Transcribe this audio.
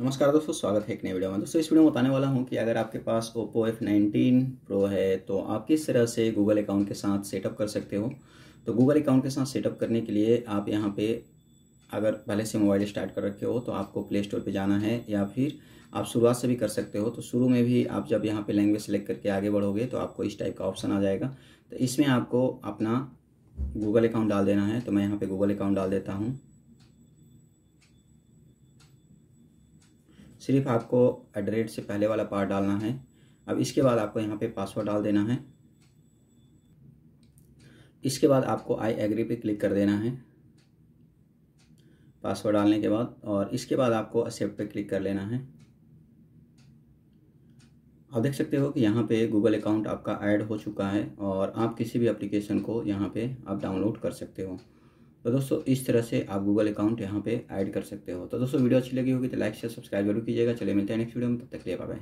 नमस्कार दोस्तों स्वागत है एक नए वीडियो में दोस्तों इस वीडियो में बताने वाला हूं कि अगर आपके पास ओप्पो एफ नाइनटीन प्रो है तो आप किस तरह से गूगल अकाउंट के साथ सेटअप कर सकते हो तो गूगल अकाउंट के साथ सेटअप करने के लिए आप यहां पे अगर पहले से मोबाइल स्टार्ट कर रखे हो तो आपको प्ले स्टोर पर जाना है या फिर आप शुरुआत से भी कर सकते हो तो शुरू में भी आप जब यहाँ पर लैंग्वेज सेलेक्ट करके आगे बढ़ोगे तो आपको इस टाइप का ऑप्शन आ जाएगा तो इसमें आपको अपना गूगल अकाउंट डाल देना है तो मैं यहाँ पर गूगल अकाउंट डाल देता हूँ सिर्फ आपको एड रेट से पहले वाला पार्ट डालना है अब इसके बाद आपको यहाँ पे पासवर्ड डाल देना है इसके बाद आपको आई एग्री पे क्लिक कर देना है पासवर्ड डालने के बाद और इसके बाद आपको एक्सेप्ट पे क्लिक कर लेना है आप देख सकते हो कि यहाँ पे गूगल अकाउंट आपका ऐड हो चुका है और आप किसी भी एप्लीकेशन को यहाँ पे आप डाउनलोड कर सकते हो तो दोस्तों इस तरह से आप गूगल अकाउंट यहाँ पे ऐड कर सकते हो तो दोस्तों वीडियो अच्छी लगी होगी तो लाइक शेयर सब्सक्राइब जरूर कीजिएगा चले मिलते हैं नेक्स्ट वीडियो में तब तक लिए बाय